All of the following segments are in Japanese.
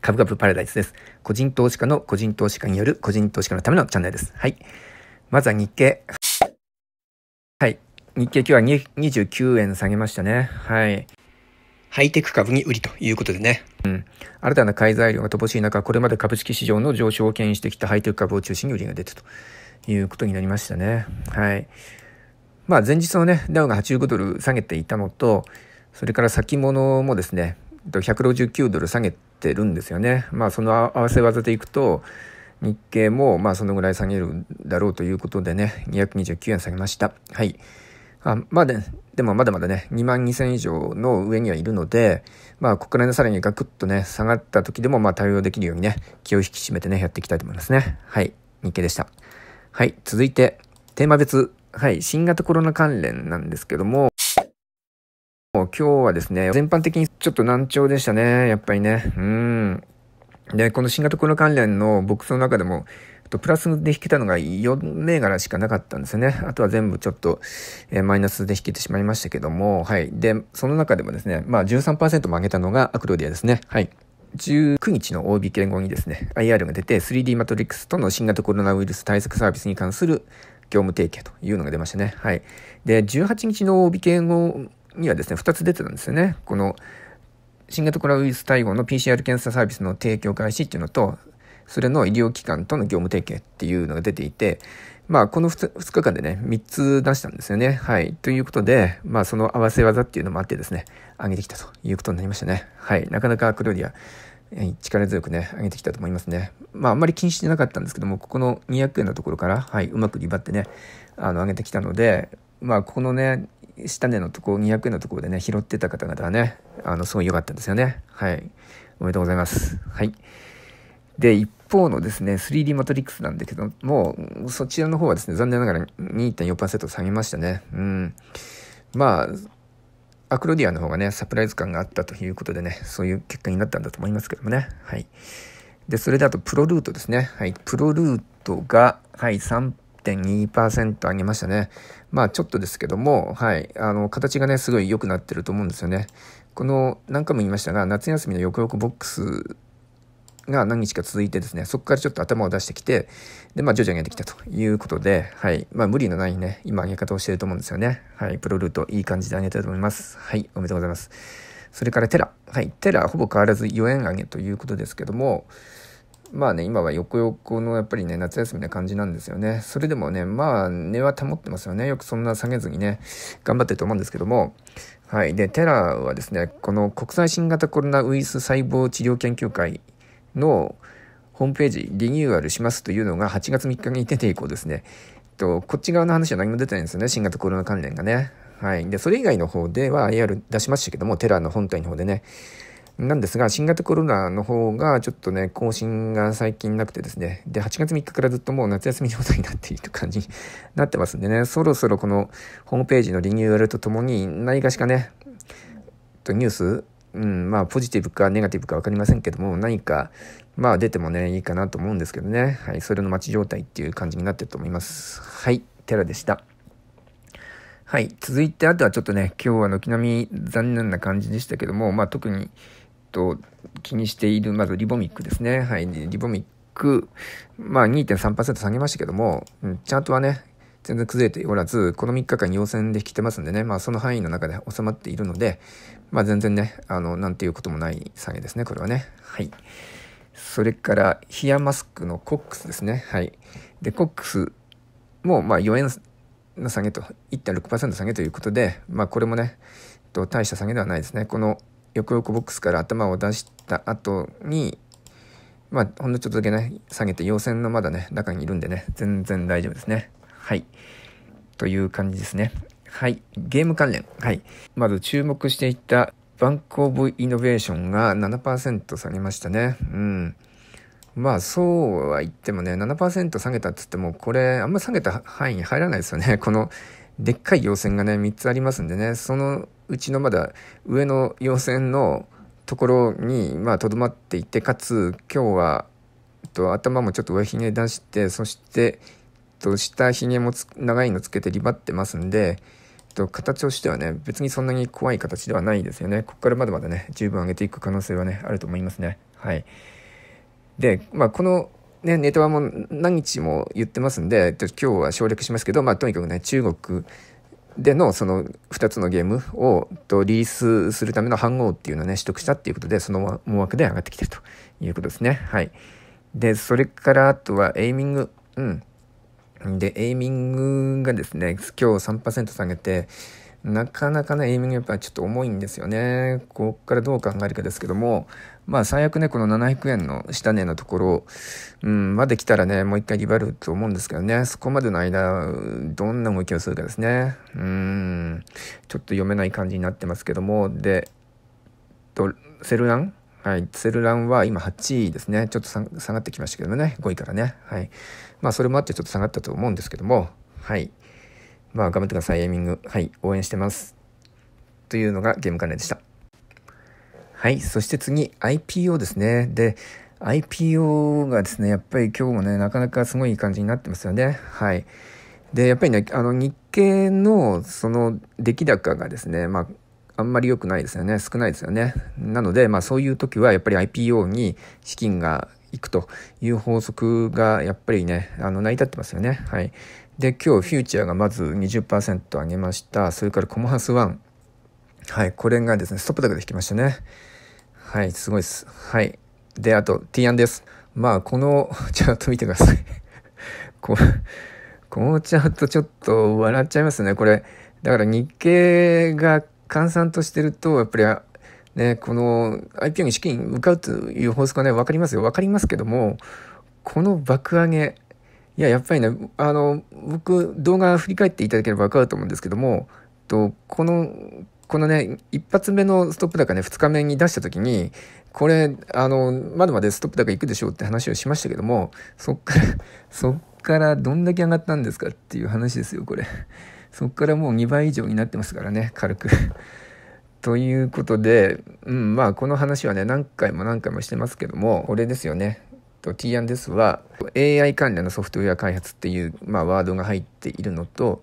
株株パラダイスです。個人投資家の個人投資家による個人投資家のためのチャンネルです。はい。まずは日経。はい。日経今日は29円下げましたね。はい。ハイテク株に売りということでね。うん。新たな買い材料が乏しい中、これまで株式市場の上昇を牽引してきたハイテク株を中心に売りが出たということになりましたね。はい。まあ前日のね、ダウが85ドル下げていたのと、それから先物もですね、169ドル下げて、ってるんですよね。まあ、その合わせ技でいくと、日経もまあそのぐらい下げるだろうということでね、229円下げました。はい。あまあで、でもまだまだね、2万2000以上の上にはいるので、まあ、ここからさらにガクッとね、下がった時でもまあ対応できるようにね、気を引き締めてね、やっていきたいと思いますね。はい。日経でした。はい。続いて、テーマ別。はい。新型コロナ関連なんですけども、今日はですね、全般的にちょっと難聴でしたね、やっぱりね。うん。で、この新型コロナ関連のボックスの中でも、プラスで引けたのが4銘柄しかなかったんですよね。あとは全部ちょっと、えー、マイナスで引けてしまいましたけども、はい。で、その中でもですね、まあ13%も上げたのがアクロディアですね。はい。19日の OB 連後にですね、IR が出て 3D マトリックスとの新型コロナウイルス対策サービスに関する業務提携というのが出ましたね。はい。で、18日の OB 連合にはですね、2つ出てたんですよね。この、新型コロナウイルス対応の PCR 検査サービスの提供開始っていうのと、それの医療機関との業務提携っていうのが出ていて、まあ、この 2, 2日間でね、3つ出したんですよね。はい。ということで、まあ、その合わせ技っていうのもあってですね、上げてきたということになりましたね。はい。なかなか黒よりは、力強くね、上げてきたと思いますね。まあ、あんまり気にしてなかったんですけども、ここの200円のところから、はい、うまくリバってね、あの、上げてきたので、まあ、このね、下値のとこ、200円のところでね、拾ってた方々はね、あの、すごい良かったんですよね。はい。おめでとうございます。はい。で、一方のですね、3D マトリックスなんだけども、そちらの方はですね、残念ながら2.4%下げましたね。うん。まあ、アクロディアの方がね、サプライズ感があったということでね、そういう結果になったんだと思いますけどもね。はい。で、それであと、プロルートですね。はい。プロルートが、はい、3.2%上げましたね。まあちょっとですけども、はい、あの、形がね、すごい良くなってると思うんですよね。この、何回も言いましたが、夏休みのよくよくボックスが何日か続いてですね、そこからちょっと頭を出してきて、で、まあ徐々に上げてきたということで、はい、まあ無理のないね、今上げ方をしてると思うんですよね。はい、プロルートいい感じで上げてると思います。はい、おめでとうございます。それからテラ。はい、テラほぼ変わらず4円上げということですけども、まあね、今は横横のやっぱりね、夏休みな感じなんですよね。それでもね、まあ、根は保ってますよね。よくそんな下げずにね、頑張ってると思うんですけども。はい。で、テラーはですね、この国際新型コロナウイルス細胞治療研究会のホームページリニューアルしますというのが8月3日に出て以降ですね。と、こっち側の話は何も出てないんですよね。新型コロナ関連がね。はい。で、それ以外の方では IR 出しましたけども、テラーの本体の方でね。なんですが、新型コロナの方がちょっとね、更新が最近なくてですね、で、8月3日からずっともう夏休み状態になっている感じに なってますんでね、そろそろこのホームページのリニューアルとともに、何かしかね、とニュース、うん、まあ、ポジティブかネガティブか分かりませんけども、何か、まあ、出てもね、いいかなと思うんですけどね、はい、それの待ち状態っていう感じになってると思います。はい、テラでした。はい。続いて、あとはちょっとね、今日は軒並み残念な感じでしたけども、まあ特に、と、気にしている、まずリボミックですね。はい、リボミック、まあ2.3%下げましたけども、チャートはね、全然崩れておらず、この3日間陽線できてますんでね、まあその範囲の中で収まっているので、まあ全然ね、あの、なんていうこともない下げですね、これはね。はい。それから、ヒアマスクのコックスですね。はい。で、コックスも、まあ4円の下げと、1.6%下げということで、まあこれもね、と大した下げではないですね。このよくよくボックスから頭を出した後に、まあ、ほんのちょっとだけね、下げて、陽線のまだね、中にいるんでね、全然大丈夫ですね。はい。という感じですね。はい。ゲーム関連。はい。まず注目していたバンクオブイノベーションが7%下げましたね。うん。まあそうは言ってもね、7%下げたっつっても、これあんま下げた範囲に入らないですよね。このでっかい要線がね、3つありますんでね、そのうちのまだ上の要線のところに、まあ、とどまっていて、かつ、今日は、と、頭もちょっと上ひげ出して、そして、と、下ひげも長いのつけてリバってますんで、と、形としてはね、別にそんなに怖い形ではないですよね。ここからまだまだね、十分上げていく可能性はね、あると思いますね。はい。で、まあ、このね、ネタはもう何日も言ってますんで、今日は省略しますけど、まあ、とにかくね、中国でのその2つのゲームをとリリースするための反号っていうのをね、取得したっていうことで、その思惑で上がってきてるということですね。はい。で、それからあとは、エイミング。うん。で、エイミングがですね、今日3%下げて、なかなかね、エイミングやっぱちょっと重いんですよね。ここからどう考えるかですけども、まあ最悪ね、この700円の下値のところ、うん、まで来たらね、もう一回リバると思うんですけどね、そこまでの間、どんな動きをするかですね。うん、ちょっと読めない感じになってますけども、で、と、セルランはい、セルランは今8位ですね。ちょっと下がってきましたけどね、5位からね。はい。まあそれもあってちょっと下がったと思うんですけども、はい。まあ頑張ってください、エイミング。はい、応援してます。というのがゲーム関連でした。はい。そして次、IPO ですね。で、IPO がですね、やっぱり今日もね、なかなかすごい感じになってますよね。はい。で、やっぱりね、あの、日経の、その、出来高がですね、まあ、あんまり良くないですよね。少ないですよね。なので、まあ、そういう時は、やっぱり IPO に資金が行くという法則がやっぱりねあの成り立ってますよね。はい、で今日フューチャーがまず20%上げましたそれからコモハス1、はい、これがですねストップ高で引きましたね。はい、すごいです。はい。で、あと、T 案です。まあ、この チャート見てください。ここのチャートちょっと笑っちゃいますね。これ、だから日経が換算としてると、やっぱり、ね、この IPO に資金向かうという法則はね、わかりますよ。わかりますけども、この爆上げ、いや、やっぱりね、あの、僕、動画振り返っていただければわかると思うんですけども、とこのこのね、一発目のストップ高ね、二日目に出した時に、これ、あの、まだまだストップ高いくでしょうって話をしましたけども、そっから、そっからどんだけ上がったんですかっていう話ですよ、これ。そっからもう2倍以上になってますからね、軽く。ということで、うん、まあ、この話はね、何回も何回もしてますけども、これですよね。と T&S は AI 関連のソフトウェア開発っていう、まあ、ワードが入っているのと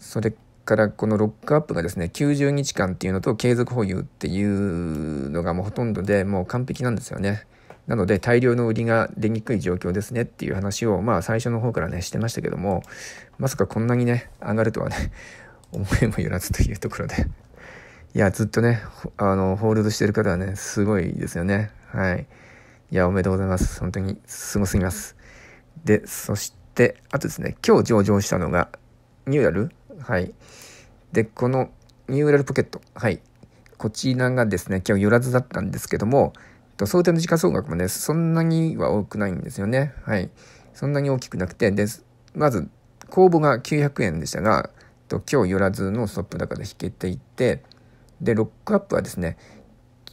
それからこのロックアップがですね90日間っていうのと継続保有っていうのがもうほとんどでもう完璧なんですよね。なので大量の売りが出にくい状況ですねっていう話をまあ最初の方からねしてましたけどもまさかこんなにね上がるとはね 思いもよらずというところでいやずっとねあのホールドしてる方はねすごいですよねはいいやおめでとうございます本当にすごすぎますでそしてあとですね今日上場したのがニューラルはい。で、このニューラルポケット。はい。こちらがですね、今日寄らずだったんですけども、想定の時価総額もね、そんなには多くないんですよね。はい。そんなに大きくなくて、で、まず、公募が900円でしたが、と今日寄らずのストップ高で引けていて、で、ロックアップはですね、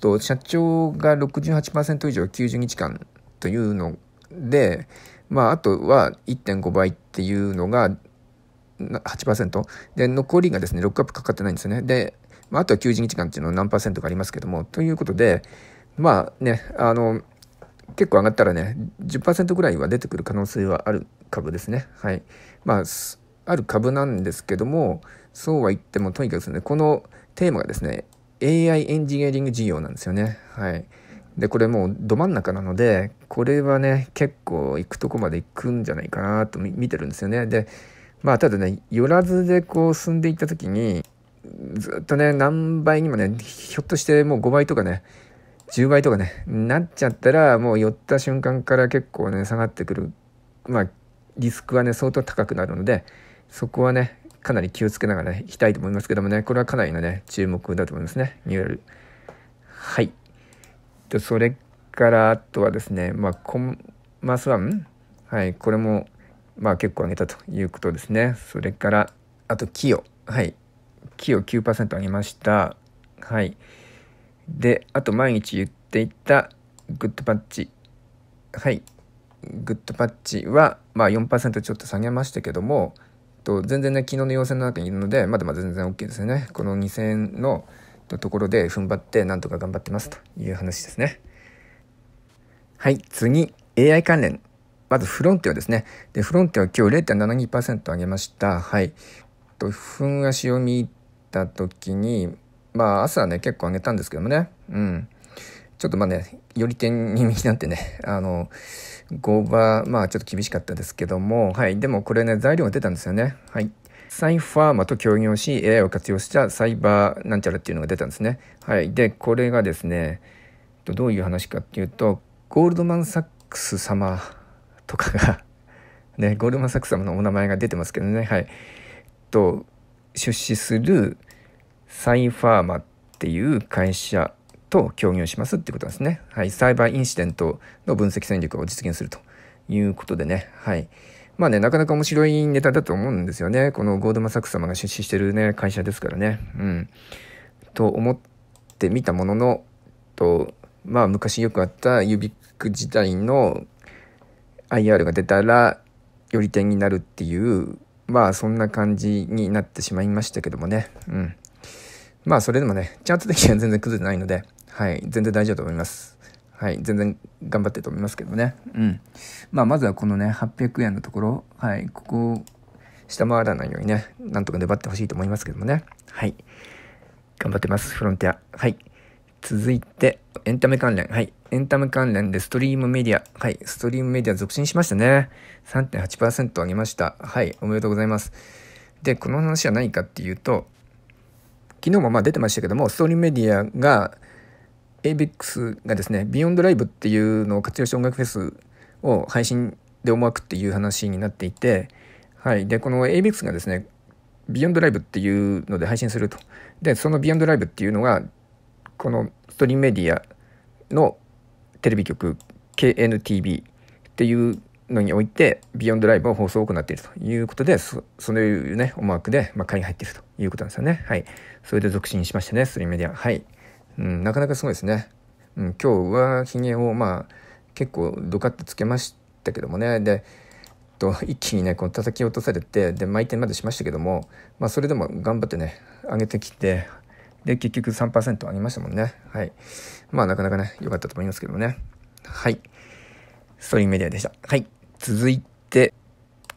と社長が68%以上90日間というので、まあ、あとは1.5倍っていうのが8%で残りがですねロックアップかかってないんですよねで、まあ、あとは求人時間っていうのは何パーセントかありますけどもということでまあねあの結構上がったらね10%ぐらいは出てくる可能性はある株ですねはいまあある株なんですけどもそうは言ってもとにかくですねこのテーマがですね AI エンジニアリング事業なんですよねはいでこれもうど真ん中なのでこれはね結構行くとこまで行くんじゃないかなと見てるんですよねでまあただね寄らずでこう進んでいった時にずっとね何倍にもねひょっとしてもう5倍とかね10倍とかねなっちゃったらもう寄った瞬間から結構ね下がってくるまあリスクはね相当高くなるのでそこはねかなり気をつけながら、ね、いきたいと思いますけどもねこれはかなりのね注目だと思いますねニューラルはいそれからあとはですねまあコマスワンはいこれもまあ結構上げたということですね。それから、あと、キヨ。はい。キヨ9%上げました。はい。で、あと毎日言っていたグッドパッチ。はい。グッドパッチは、まあ4%ちょっと下げましたけども、と全然ね、昨日の要請の中にいるので、まだまだ全然 OK ですよね。この2000円のところで踏ん張って、なんとか頑張ってますという話ですね。はい、次、AI 関連。まずフロンティアですね。で、フロンティアは今日0.72%上げました。はい。と、分足を見た時に、まあ朝はね、結構上げたんですけどもね。うん。ちょっとまあね、より点に見なんてね、あの、5番、まあちょっと厳しかったですけども、はい。でもこれね、材料が出たんですよね。はい。サイファーマと協業し、AI を活用したサイバーなんちゃらっていうのが出たんですね。はい。で、これがですね、どういう話かっていうと、ゴールドマン・サックス様とかがね、ゴールマン・サク様のお名前が出てますけどね、はい。と、出資するサイファーマっていう会社と協業しますってことですね。はい。サイバーインシデントの分析戦略を実現するということでね、はい。まあね、なかなか面白いネタだと思うんですよね。このゴールマン・サク様が出資してるね、会社ですからね。うん。と思ってみたものの、と、まあ昔よくあったユビック時代の IR が出たらより点になるっていうまあそんな感じになってしまいましたけどもねうんまあそれでもねチャート的には全然崩れてないのではい全然大丈夫だと思いますはい全然頑張ってると思いますけどねうんまあまずはこのね800円のところはいここを下回らないようにねなんとか粘ってほしいと思いますけどもねはい頑張ってますフロンティアはい続いて、エンタメ関連。はい。エンタメ関連でストリームメディア。はい。ストリームメディア続伸しましたね。3.8%上げました。はい。おめでとうございます。で、この話は何かっていうと、昨日もまあ出てましたけども、ストリームメディアが、a b ク x がですね、ビヨンドライブっていうのを活用した音楽フェスを配信で思惑っていう話になっていて、はい。で、この a b ク x がですね、ビヨンドライブっていうので配信すると。で、そのビヨンドライブっていうのがこのストリームメディアのテレビ局 KNTV っていうのにおいて、ビヨンドライブを放送を行っているということで、そそのいうね、思惑で、まあ、仮に入っているということなんですよね。はい。それで続進しましたね、ストリームメディア。はい。うん、なかなかすごいですね。うん、今日は機嫌を、まあ、結構ドカッとつけましたけどもね。で、と一気にねこう叩き落とされてで毎点までしましたけども、まあ、それでも頑張ってね上げてきてで、結局3%上げましたもんね。はい。まあ、なかなかね、良かったと思いますけどもね。はい。ストリームメディアでした。はい。続いて、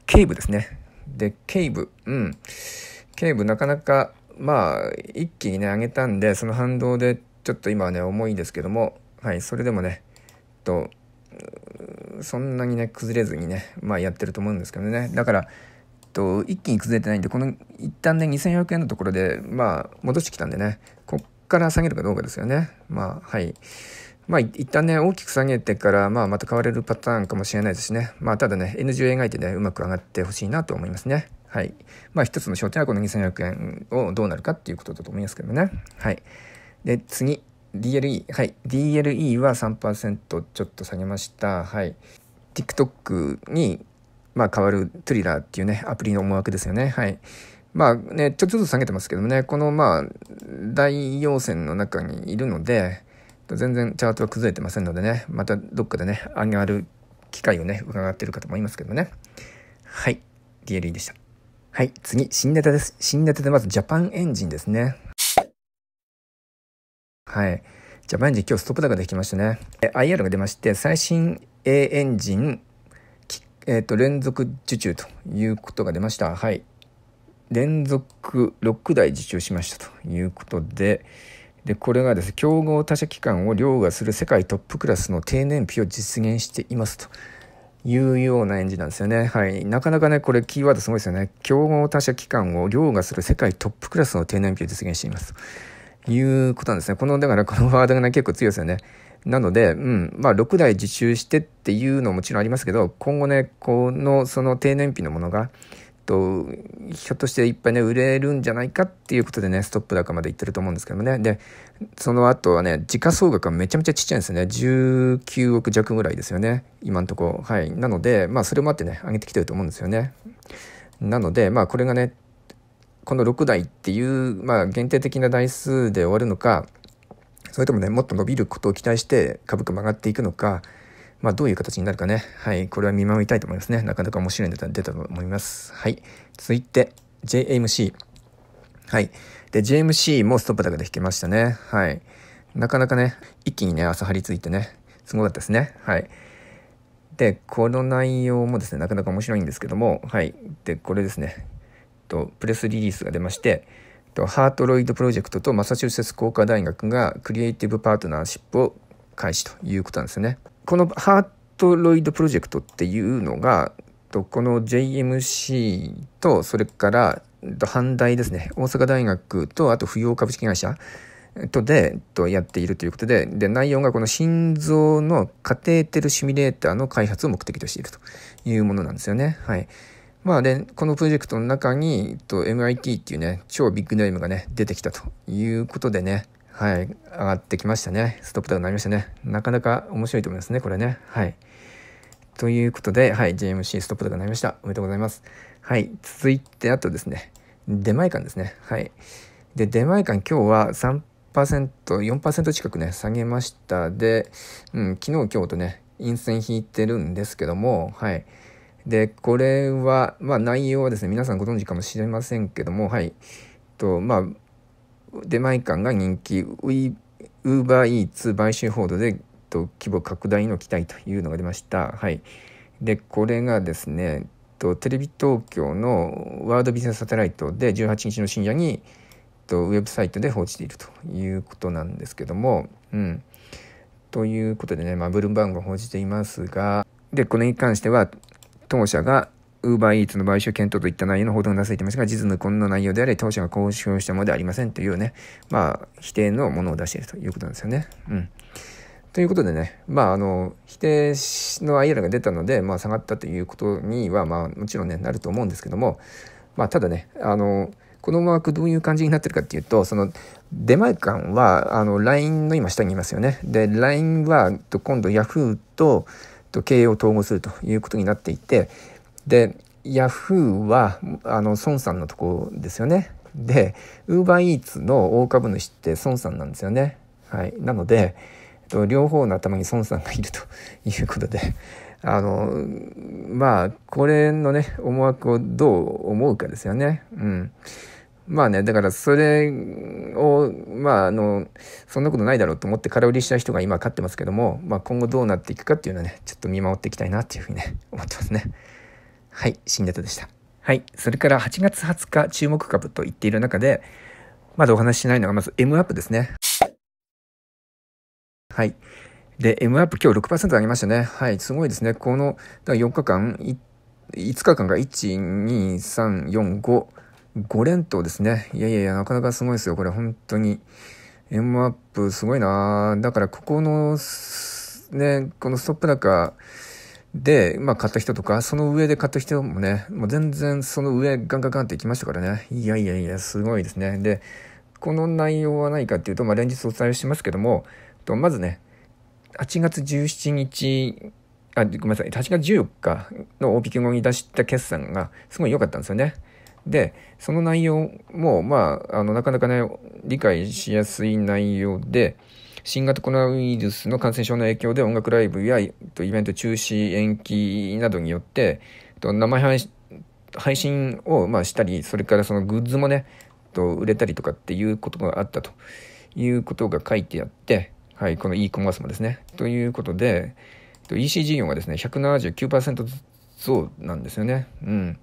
ケイブですね。で、ケイブ。うん。ケイブなかなか、まあ、一気にね、上げたんで、その反動で、ちょっと今はね、重いんですけども、はい、それでもね、と、そんなにね、崩れずにね、まあやってると思うんですけどね。だから、と、一気に崩れてないんで、この一旦ね、2400円のところで、まあ、戻してきたんでね、こっから下げるかどうかですよね。まあ、はい。まあ、一旦ね、大きく下げてから、まあ、また買われるパターンかもしれないですしね。まあ、ただね、N 字を描いてね、うまく上がってほしいなと思いますね。はい。まあ、一つの焦点はこの2400円をどうなるかっていうことだと思いますけどね。はい。で、次、DLE。はい。DLE は3%ちょっと下げました。はい。TikTok にまあ、変わるトリラーっていうね、アプリの思惑ですよね。はい。まあね、ちょっとずつ下げてますけどもね、このまあ、大要線の中にいるので、全然チャートは崩れてませんのでね、またどっかでね、上がる機会をね、伺ってる方もいますけどね。はい。DLE でした。はい。次、新ネタです。新ネタでまずジャパンエンジンですね。はい。ジャパンエンジン今日ストップ高できましたね。IR が出まして、最新 A エンジンえっ、ー、と、連続受注ということが出ました。はい。連続6台受注しましたということで、で、これがですね、競合他社機関を凌駕する世界トップクラスの低燃費を実現していますというような演じなんですよね。はい。なかなかね、これキーワードすごいですよね。競合他社機関を凌駕する世界トップクラスの低燃費を実現していますということなんですね。この、だからこのワードがね、結構強いですよね。なので、うん、まあ、6台受注してっていうのももちろんありますけど、今後ね、この、その低燃費のものが、とひょっとしていっぱいね売れるんじゃないかっていうことでねストップ高までいってると思うんですけどもねでその後はね時価総額がめちゃめちゃちっちゃいんですよね19億弱ぐらいですよね今んとこはいなのでまあそれもあってね上げてきてると思うんですよねなのでまあこれがねこの6台っていう、まあ、限定的な台数で終わるのかそれともね、もっと伸びることを期待して株価も上がっていくのか、まあ、どういう形になるかね。はい。これは見守りたいと思いますね。なかなか面白いネタ出たと思います。はい。続いて、JMC。はい。で、JMC もストップ高で引けましたね。はい。なかなかね、一気にね、朝張り付いてね、すごかったですね。はい。で、この内容もですね、なかなか面白いんですけども、はい。で、これですね。と、プレスリリースが出まして、ハートロイドプロジェクトとマサチューセッツ工科大学がクリエイティブパートナーシップを開始ということなんですね。このハートロイドプロジェクトっていうのが、この JMC と、それから、阪大ですね、大阪大学と、あと、扶養株式会社とで、とやっているということで、で、内容がこの心臓のカテーテルシミュレーターの開発を目的としているというものなんですよね。はい。まあ、で、このプロジェクトの中に、えっと、MIT っていうね、超ビッグネームがね、出てきたということでね、はい、上がってきましたね。ストップダウンになりましたね。なかなか面白いと思いますね、これね。はい。ということで、はい、JMC ストップダウンになりました。おめでとうございます。はい、続いて、あとですね、出前館ですね。はい。で、出前館今日は3% 4%近くね、下げました。で、うん、昨日、今日とね、陰線引いてるんですけども、はい。で、これは、まあ、内容はですね、皆さんご存知かもしれませんけども、はい。と、まあ、出前館が人気、ウーバーイーツ買収報道で、と、規模拡大の期待というのが出ました。はい。で、これがですね、と、テレビ東京のワードビジネスサテライトで18日の深夜に、と、ウェブサイトで報じているということなんですけども、うん。ということでね、まあ、ブルームバーグが報じていますが、で、これに関しては、当社が UberEats の買収検討といった内容の報道がなされていますが、実のこんな内容であり、当社が公表したものではありませんというね、まあ、否定のものを出しているということなんですよね。うん。ということでね、まあ、あの、否定の IR が出たので、まあ、下がったということには、まあ、もちろんね、なると思うんですけども、まあ、ただね、あの、このマークどういう感じになってるかっていうと、その、出前館は、あの、LINE の今下にいますよね。で、LINE は、今度 Yahoo と、と経営を統合するということになっていてでヤフーはあの孫さんのとこですよねでウーバーイーツの大株主って孫さんなんですよねはいなので、えっと、両方の頭に孫さんがいるということであのまあこれのね思惑をどう思うかですよねうん。まあね、だからそれを、まあ、あの、そんなことないだろうと思って空売りした人が今勝ってますけども、まあ今後どうなっていくかっていうのはね、ちょっと見守っていきたいなっていうふうにね、思ってますね。はい、新ネタでした。はい、それから8月20日注目株と言っている中で、まだお話ししないのがまず M アップですね。はい。で、M アップ今日6%上げましたね。はい、すごいですね。この、だ4日間、5日間が1、2、3、4、5、5連投ですね。いやいやいや、なかなかすごいですよ。これ本当に。エムアップすごいなだからここの、ね、このストップ高で、まあ買った人とか、その上で買った人もね、もう全然その上ガンガンガンっていきましたからね。いやいやいや、すごいですね。で、この内容は何かっていうと、まあ連日お伝えしますけども、とまずね、8月17日、あ、ごめんなさい、8月14日の大引き後に出した決算がすごい良かったんですよね。でその内容も、まあ、あのなかなかね理解しやすい内容で新型コロナウイルスの感染症の影響で音楽ライブやイベント中止延期などによって生配信をまあしたりそれからそのグッズもねと売れたりとかっていうことがあったということが書いてあって、はい、この e コマースもですねということで EC 事業がですね179%ずつそうなんですよね。うん。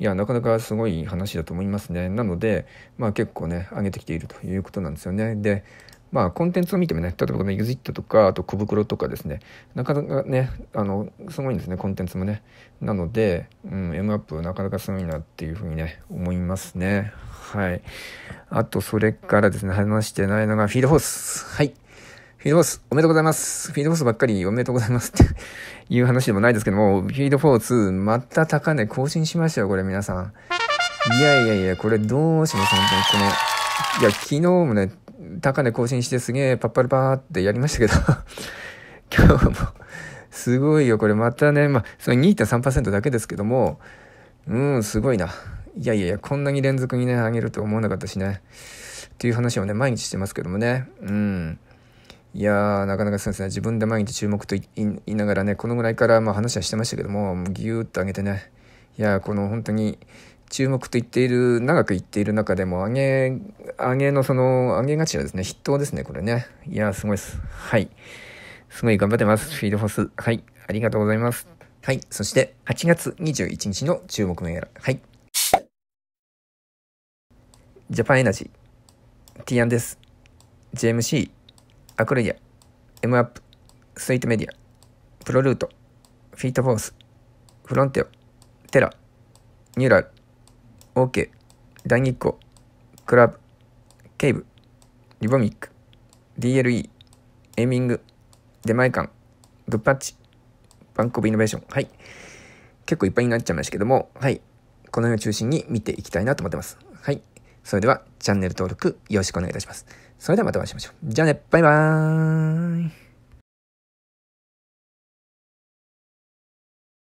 いや、なかなかすごい話だと思いますね。なので、まあ結構ね、上げてきているということなんですよね。で、まあコンテンツを見てもね、例えばこのユズイットとか、あと小袋とかですね、なかなかね、あの、すごいんですね、コンテンツもね。なので、うん、M アップなかなかすごいなっていうふうにね、思いますね。はい。あと、それからですね、話してないのがフィードホース。はい。フィードフォース、おめでとうございます。フィードフォースばっかりおめでとうございますっていう話でもないですけども、フィードフォース、また高値更新しましたよ、これ皆さん。いやいやいや、これどうします本当にこの、いや、昨日もね、高値更新してすげえパッパルパーってやりましたけど 今日もすごいよ、これまたね、まあ、その2.3%だけですけども、うん、すごいな。いやいやいや、こんなに連続にね、上げると思わなかったしね。っていう話をね、毎日してますけどもね。うん。いやー、なかなかそうですね、自分で毎日注目と言いながらね、このぐらいからまあ話はしてましたけども、ぎゅーっと上げてね、いやー、この本当に、注目と言っている、長く言っている中でも、上げ、上げのその、上げがちはですね、筆頭ですね、これね。いやー、すごいです。はい。すごい頑張ってます。フィードフォース。はい。ありがとうございます。はい。そして、8月21日の注目銘柄。はい。ジャパンエナジー。t ンです。JMC。アクロイア、エムアップ、スイートメディア、プロルート、フィートフォース、フロンテオ、テラ、ニューラル、オーケー、ニッコ、クラブ、ケイブ、リボミック、DLE、エイミング、デマイカン、グッパッチ、バンコブイノベーション。はい。結構いっぱいになっちゃいましたけども、はい。この辺を中心に見ていきたいなと思ってます。はい。それでは、チャンネル登録よろしくお願いいたします。それではまたお会いしましょう。じゃあね、バイバーイ。